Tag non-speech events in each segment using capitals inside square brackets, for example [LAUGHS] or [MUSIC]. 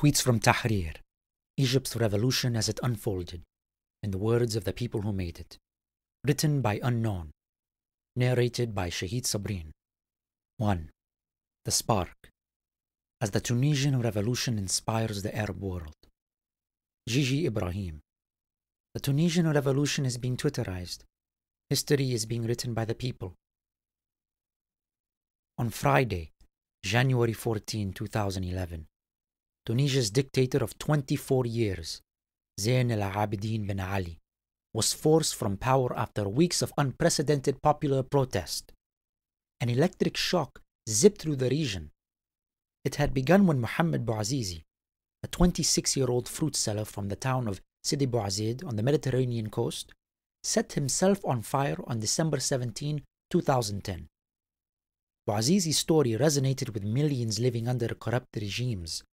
Tweets from Tahrir Egypt's revolution as it unfolded, in the words of the people who made it. Written by Unknown. Narrated by Shahid Sabrin. 1. The Spark. As the Tunisian revolution inspires the Arab world. Gigi Ibrahim. The Tunisian revolution is being Twitterized. History is being written by the people. On Friday, January 14, 2011, Tunisia's dictator of 24 years, Zain al Abidine Ali, was forced from power after weeks of unprecedented popular protest. An electric shock zipped through the region. It had begun when Mohamed Bouazizi, a 26 year old fruit seller from the town of Sidi Bouazid on the Mediterranean coast, set himself on fire on December 17, 2010. Bouazizi's story resonated with millions living under corrupt regimes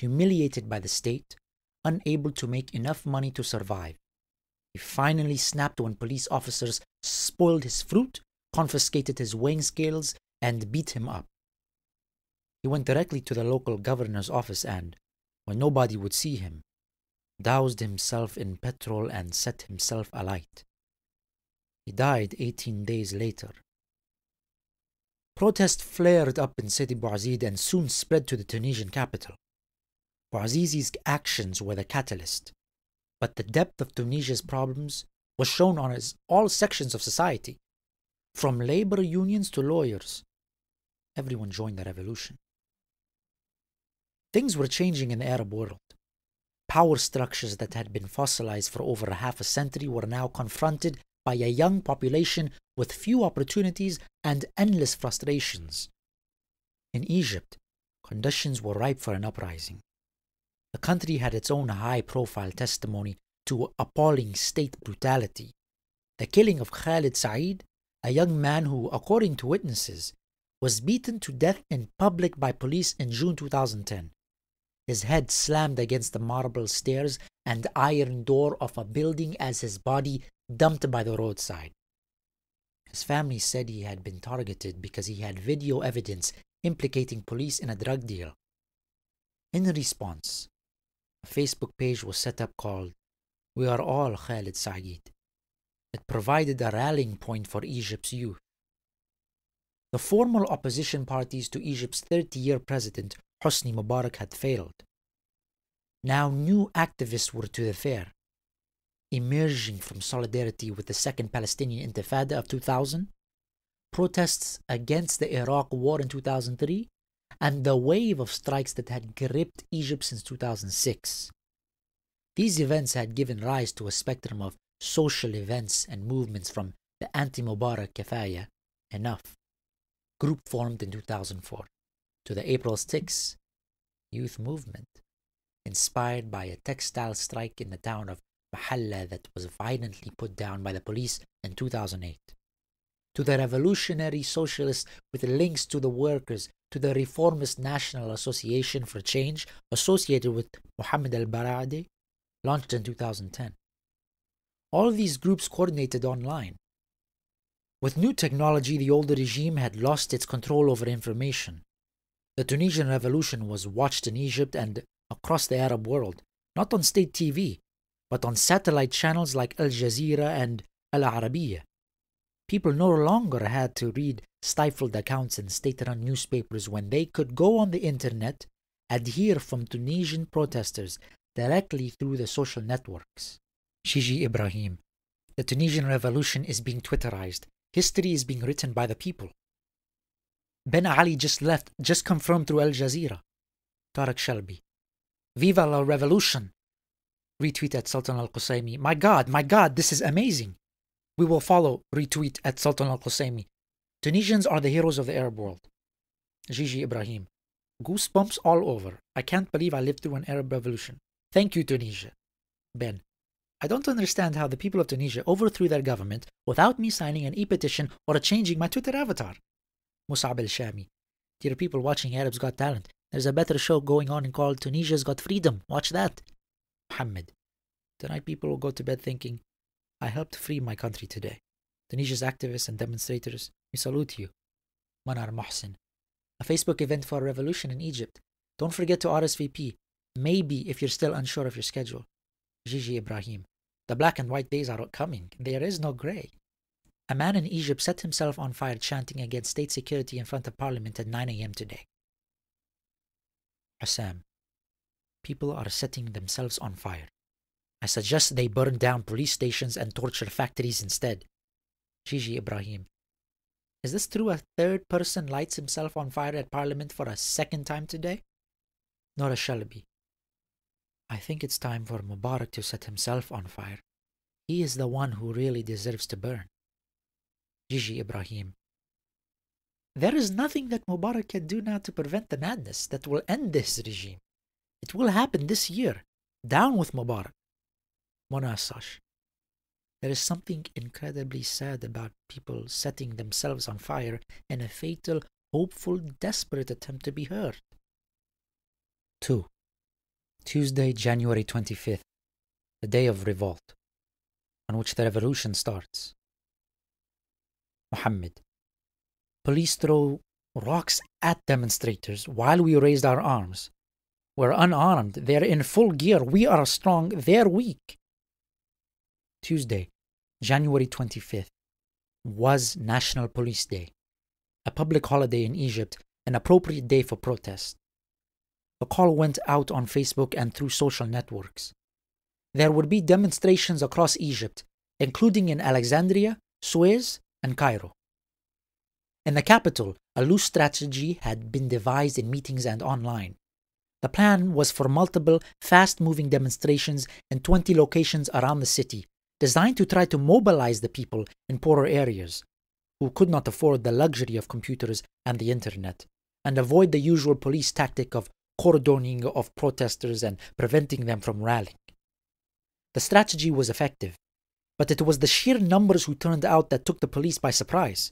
humiliated by the state, unable to make enough money to survive. He finally snapped when police officers spoiled his fruit, confiscated his weighing scales, and beat him up. He went directly to the local governor's office and, when nobody would see him, doused himself in petrol and set himself alight. He died 18 days later. Protest flared up in Sidi Bouaziz and soon spread to the Tunisian capital. Bouazizi's actions were the catalyst, but the depth of Tunisia's problems was shown on all sections of society, from labor unions to lawyers. Everyone joined the revolution. Things were changing in the Arab world. Power structures that had been fossilized for over a half a century were now confronted by a young population with few opportunities and endless frustrations. In Egypt, conditions were ripe for an uprising. The country had its own high profile testimony to appalling state brutality. The killing of Khalid Saeed, a young man who, according to witnesses, was beaten to death in public by police in June 2010. His head slammed against the marble stairs and iron door of a building as his body dumped by the roadside. His family said he had been targeted because he had video evidence implicating police in a drug deal. In response, a Facebook page was set up called We Are All Khalid Saeed. It provided a rallying point for Egypt's youth. The formal opposition parties to Egypt's 30 year president, Hosni Mubarak, had failed. Now new activists were to the fore, emerging from solidarity with the Second Palestinian Intifada of 2000, protests against the Iraq War in 2003, and the wave of strikes that had gripped Egypt since 2006. These events had given rise to a spectrum of social events and movements from the anti Mubarak Kafaya, enough, group formed in 2004, to the April 6 youth movement, inspired by a textile strike in the town of Mahalla that was violently put down by the police in 2008, to the revolutionary socialists with links to the workers to the Reformist National Association for Change associated with Mohammed al Baradi, launched in 2010. All these groups coordinated online. With new technology, the old regime had lost its control over information. The Tunisian revolution was watched in Egypt and across the Arab world, not on state TV, but on satellite channels like Al Jazeera and Al Arabiya. People no longer had to read stifled accounts and state-run newspapers when they could go on the internet and hear from Tunisian protesters directly through the social networks. Shiji Ibrahim, the Tunisian revolution is being Twitterized. History is being written by the people. Ben Ali just left, just confirmed through Al Jazeera. Tarek Shelby. Viva la revolution! Retweet at Sultan Al Qusaymi. My God, my God, this is amazing. We will follow retweet at Sultan Al Qusaymi. Tunisians are the heroes of the Arab world. Gigi Ibrahim. Goosebumps all over. I can't believe I lived through an Arab revolution. Thank you, Tunisia. Ben. I don't understand how the people of Tunisia overthrew their government without me signing an e-petition or changing my Twitter avatar. Musab el-Shami. Dear people watching Arabs Got Talent, there's a better show going on called Tunisia's Got Freedom. Watch that. Mohammed. Tonight people will go to bed thinking, I helped free my country today. Tunisia's activists and demonstrators we salute you. Manar Mohsen. A Facebook event for revolution in Egypt. Don't forget to RSVP, maybe if you're still unsure of your schedule. Gigi Ibrahim. The black and white days are coming. There is no gray. A man in Egypt set himself on fire chanting against state security in front of parliament at 9 a.m. today. Assam. People are setting themselves on fire. I suggest they burn down police stations and torture factories instead. Gigi Ibrahim. Is this true a third person lights himself on fire at Parliament for a second time today? Nora Shelby. I think it's time for Mubarak to set himself on fire. He is the one who really deserves to burn. Gigi Ibrahim. There is nothing that Mubarak can do now to prevent the madness that will end this regime. It will happen this year. Down with Mubarak. Mona there is something incredibly sad about people setting themselves on fire in a fatal, hopeful, desperate attempt to be heard. 2. Tuesday, January 25th, the day of revolt, on which the revolution starts. Muhammad. Police throw rocks at demonstrators while we raised our arms. We're unarmed, they're in full gear, we are strong, they're weak. Tuesday, January 25th, was National Police Day, a public holiday in Egypt, an appropriate day for protest. The call went out on Facebook and through social networks. There would be demonstrations across Egypt, including in Alexandria, Suez, and Cairo. In the capital, a loose strategy had been devised in meetings and online. The plan was for multiple, fast moving demonstrations in 20 locations around the city, designed to try to mobilize the people in poorer areas who could not afford the luxury of computers and the internet, and avoid the usual police tactic of cordoning of protesters and preventing them from rallying. The strategy was effective, but it was the sheer numbers who turned out that took the police by surprise.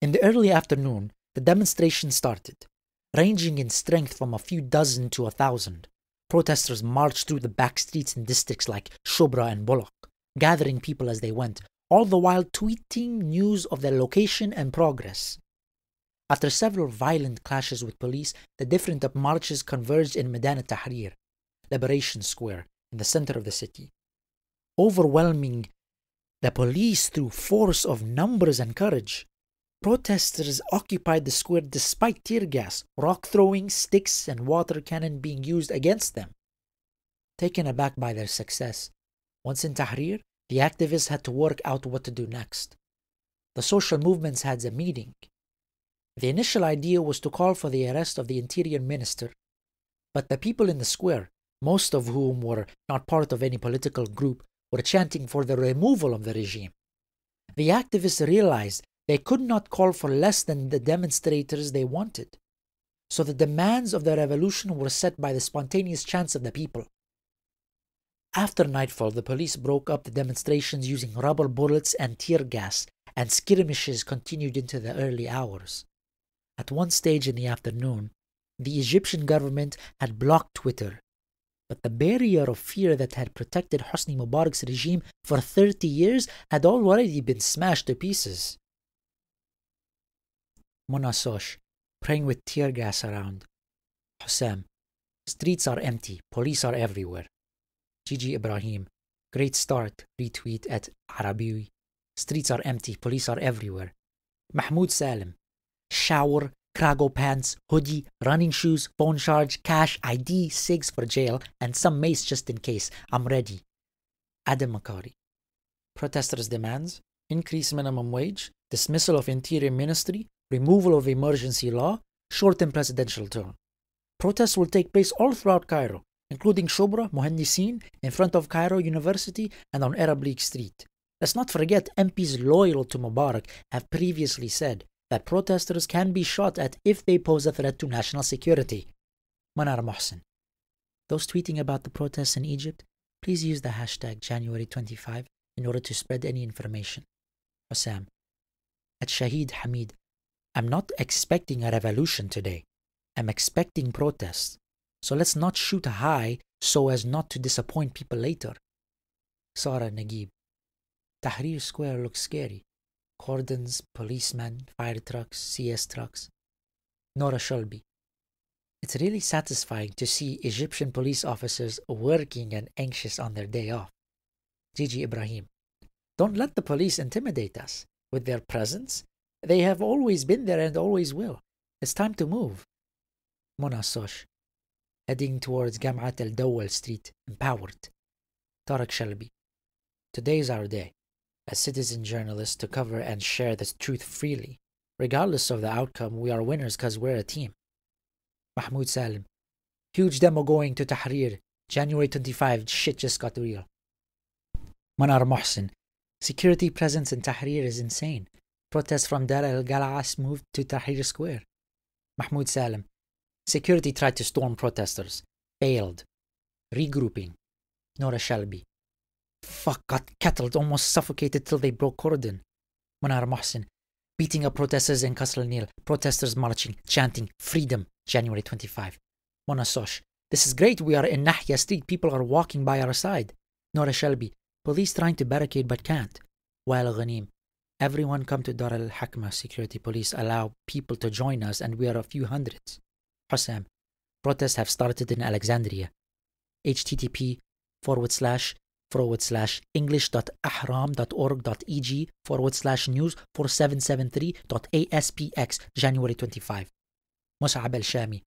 In the early afternoon, the demonstration started. Ranging in strength from a few dozen to a thousand, protesters marched through the back streets in districts like Shobra and Bulak gathering people as they went, all the while tweeting news of their location and progress. After several violent clashes with police, the different marches converged in Medina Tahrir, Liberation Square, in the center of the city. Overwhelming the police through force of numbers and courage, protesters occupied the square despite tear gas, rock throwing, sticks, and water cannon being used against them. Taken aback by their success, once in Tahrir, the activists had to work out what to do next. The social movements had a meeting. The initial idea was to call for the arrest of the interior minister, but the people in the square, most of whom were not part of any political group, were chanting for the removal of the regime. The activists realized they could not call for less than the demonstrators they wanted. So the demands of the revolution were set by the spontaneous chants of the people. After nightfall, the police broke up the demonstrations using rubber bullets and tear gas, and skirmishes continued into the early hours. At one stage in the afternoon, the Egyptian government had blocked Twitter, but the barrier of fear that had protected Hosni Mubarak's regime for 30 years had already been smashed to pieces. Mona Sosh, praying with tear gas around. Hussam, streets are empty, police are everywhere. Gigi Ibrahim. Great start, retweet at Arabiwi. Streets are empty, police are everywhere. Mahmoud Salem, Shower, cargo pants, hoodie, running shoes, phone charge, cash, ID, SIGs for jail, and some mace just in case. I'm ready. Adam Makari. Protesters' demands increase minimum wage, dismissal of interior ministry, removal of emergency law, shorten presidential term. Protests will take place all throughout Cairo including Shobra, Mohandisin, in front of Cairo University and on Arab League Street. Let's not forget MPs loyal to Mubarak have previously said that protesters can be shot at if they pose a threat to national security. Manar Mohsen. Those tweeting about the protests in Egypt, please use the hashtag January25 in order to spread any information. Osam. At Shahid Hamid, I'm not expecting a revolution today. I'm expecting protests. So let's not shoot high so as not to disappoint people later. Sara Naguib. Tahrir Square looks scary. Cordons, policemen, fire trucks, CS trucks. Nora Shelby. It's really satisfying to see Egyptian police officers working and anxious on their day off. Gigi Ibrahim. Don't let the police intimidate us. With their presence, they have always been there and always will. It's time to move. Mona Sosh heading towards Gamat al Dawal Street, empowered. Tarek Shelby. Today's our day, as citizen journalists, to cover and share the truth freely. Regardless of the outcome, we are winners because we're a team. Mahmoud Salim. Huge demo going to Tahrir, January 25. Shit just got real. Manar Mohsen. Security presence in Tahrir is insane. Protests from Dar al Galas moved to Tahrir Square. Mahmoud Salim. Security tried to storm protesters, failed. Regrouping. Nora Shelby. Fuck got kettled, almost suffocated till they broke cordon. Manar Mohsen. Beating up protesters in Qasr Protesters marching, chanting, freedom, January 25. Mona Sosh. This is great, we are in Nahya Street, people are walking by our side. Nora Shelby. Police trying to barricade but can't. Wael Ghanim. Everyone come to Dar al Hakma security police, allow people to join us, and we are a few hundreds. Hussam, protests have started in Alexandria. http forward slash forward slash english.ahram.org.eg forward slash news 4773.aspx January 25. Mus'ab al Shami.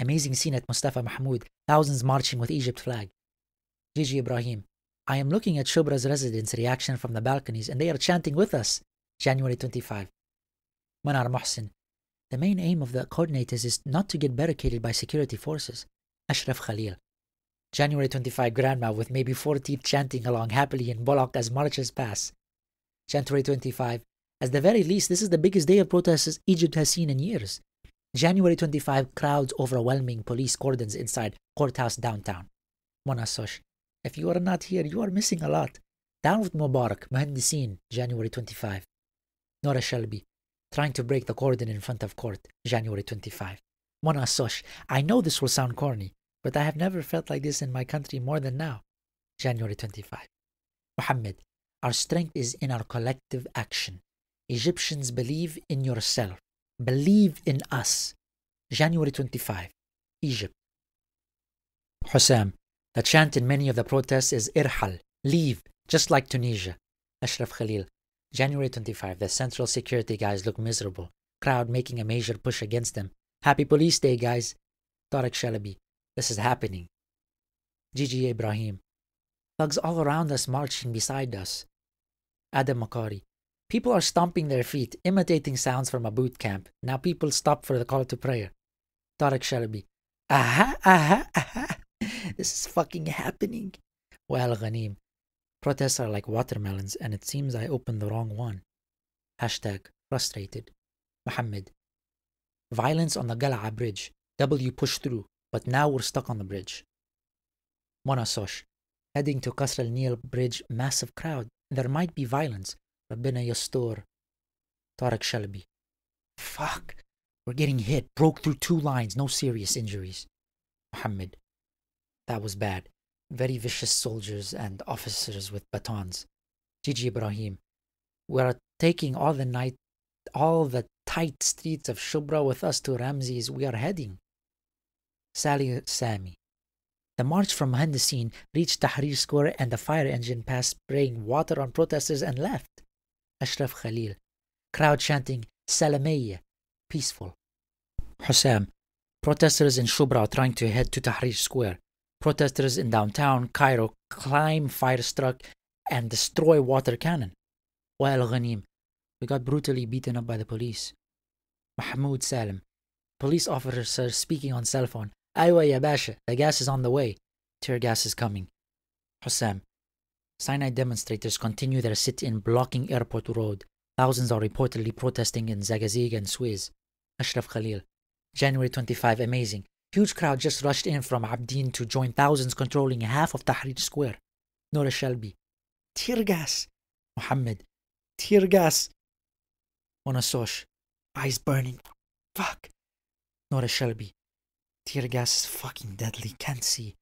Amazing scene at Mustafa Mahmoud, thousands marching with Egypt flag. Gigi Ibrahim. I am looking at Shubra's residents' reaction from the balconies and they are chanting with us. January 25. Manar Mohsin. The main aim of the coordinators is not to get barricaded by security forces. Ashraf Khalil. January 25 Grandma with maybe 40 chanting along happily in Bolok as marches pass. January 25. At the very least, this is the biggest day of protests Egypt has seen in years. January 25 crowds overwhelming police cordons inside courthouse downtown. Monasosh. If you are not here, you are missing a lot. Down with Mubarak, Mohandisin, January 25. Nora Shelby trying to break the cordon in front of court, January 25. Mona Sosh, I know this will sound corny, but I have never felt like this in my country more than now, January 25. Muhammad, our strength is in our collective action. Egyptians believe in yourself. Believe in us. January 25, Egypt. Hussam, the chant in many of the protests is Irhal, leave, just like Tunisia. Ashraf Khalil, January 25, the Central Security guys look miserable, crowd making a major push against them. Happy Police Day, guys. Tarek Shalabi, this is happening. Gigi Ibrahim, thugs all around us marching beside us. Adam Makari, people are stomping their feet, imitating sounds from a boot camp. Now people stop for the call to prayer. Tarek Shalabi, aha, aha, aha, [LAUGHS] this is fucking happening. Well, Ghanim, Protests are like watermelons, and it seems I opened the wrong one. Hashtag frustrated. Mohammed. Violence on the Galaa Bridge. W pushed through, but now we're stuck on the bridge. Monasosh. Heading to Qasr al Nil Bridge, massive crowd. There might be violence. Rabina Yastor, Tarek Shalabi. Fuck. We're getting hit. Broke through two lines. No serious injuries. Mohammed. That was bad very vicious soldiers and officers with batons, Gigi Ibrahim, are taking all the night, all the tight streets of Shubra with us to Ramses. We are heading. Sally Sami. The march from Henderson reached Tahrir Square and the fire engine passed spraying water on protesters and left. Ashraf Khalil. Crowd chanting, Salameya, peaceful. Hussam. Protesters in Shubra are trying to head to Tahrir Square. Protesters in downtown Cairo climb fire truck and destroy water cannon. Well, Ghanim, we got brutally beaten up by the police. Mahmoud Salim, police officer speaking on cell phone. Aywa ya basha, the gas is on the way. Tear gas is coming. Hussam, Sinai demonstrators continue their sit-in blocking airport road. Thousands are reportedly protesting in Zagazig and Suez. Ashraf Khalil, January 25, amazing. Huge crowd just rushed in from Abdin to join thousands controlling half of Tahrir Square. Nora Shelby. Tear gas. Mohammed. Tear gas. Onasosh. Eyes burning. Fuck. Nora Shelby. Tear gas is fucking deadly. Can't see.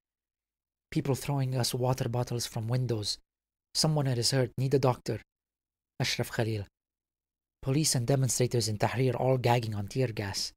People throwing us water bottles from windows. Someone that is hurt. Need a doctor. Ashraf Khalil. Police and demonstrators in Tahrir all gagging on tear gas.